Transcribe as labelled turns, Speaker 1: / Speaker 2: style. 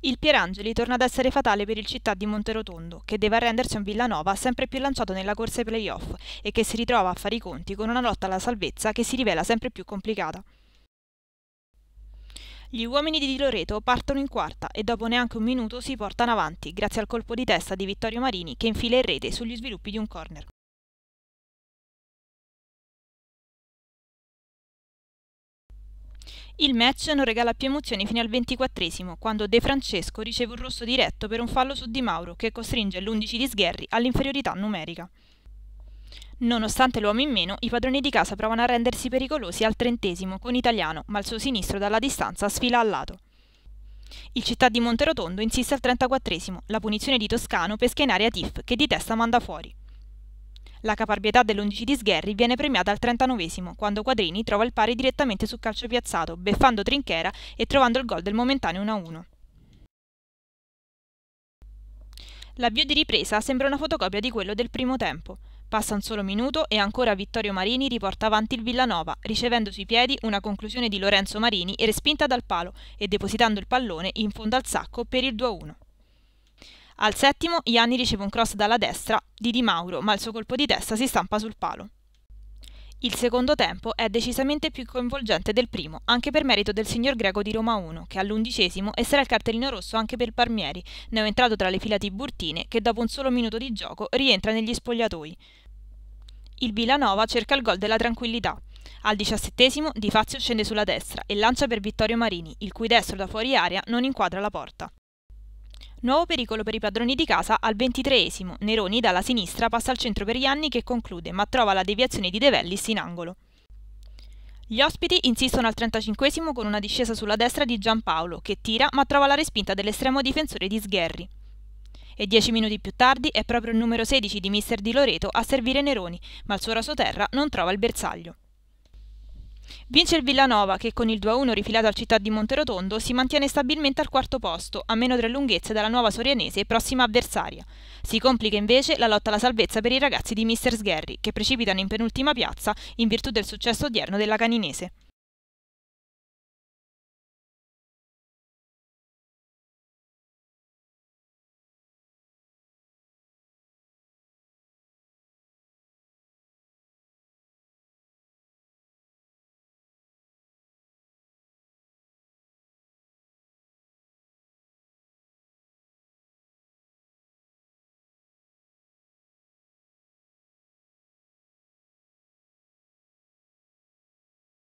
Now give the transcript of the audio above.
Speaker 1: Il Pierangeli torna ad essere fatale per il città di Monterotondo, che deve arrendersi a un Villanova sempre più lanciato nella corsa ai playoff e che si ritrova a fare i conti con una lotta alla salvezza che si rivela sempre più complicata. Gli uomini di di Loreto partono in quarta e dopo neanche un minuto si portano avanti grazie al colpo di testa di Vittorio Marini che infila in rete sugli sviluppi di un corner. Il match non regala più emozioni fino al ventiquattresimo, quando De Francesco riceve un rosso diretto per un fallo su Di Mauro che costringe l'11 di Sgherri all'inferiorità numerica. Nonostante l'uomo in meno, i padroni di casa provano a rendersi pericolosi al trentesimo con Italiano, ma il suo sinistro dalla distanza sfila al lato. Il città di Monterotondo insiste al 34 la punizione di Toscano pesca in area Tiff che di testa manda fuori. La caparbietà dell'11 di Sgherri viene premiata al 39 quando Quadrini trova il pari direttamente su calcio piazzato, beffando Trinchera e trovando il gol del momentaneo 1-1. L'avvio di ripresa sembra una fotocopia di quello del primo tempo. Passa un solo minuto e ancora Vittorio Marini riporta avanti il Villanova, ricevendo sui piedi una conclusione di Lorenzo Marini e respinta dal palo e depositando il pallone in fondo al sacco per il 2-1. Al settimo, Ianni riceve un cross dalla destra di Di Mauro, ma il suo colpo di testa si stampa sul palo. Il secondo tempo è decisamente più coinvolgente del primo, anche per merito del signor greco di Roma 1, che all'undicesimo esserà il cartellino rosso anche per Palmieri, neoentrato tra le fila tiburtine, che dopo un solo minuto di gioco rientra negli spogliatoi. Il Villanova cerca il gol della tranquillità. Al diciassettesimo Di Fazio scende sulla destra e lancia per Vittorio Marini, il cui destro da fuori aria non inquadra la porta. Nuovo pericolo per i padroni di casa al ventitreesimo. Neroni dalla sinistra passa al centro per Ianni che conclude, ma trova la deviazione di De Vellis in angolo. Gli ospiti insistono al 35 con una discesa sulla destra di Giampaolo, che tira ma trova la respinta dell'estremo difensore di Sgherri. E dieci minuti più tardi è proprio il numero 16 di Mister Di Loreto a servire Neroni, ma il suo raso terra non trova il bersaglio. Vince il Villanova che con il 2-1 rifilato al Città di Monterotondo si mantiene stabilmente al quarto posto, a meno tre lunghezze dalla nuova Sorianese e prossima avversaria. Si complica invece la lotta alla salvezza per i ragazzi di Mr. Sgherri, che precipitano in penultima piazza in virtù del successo odierno della Caninese.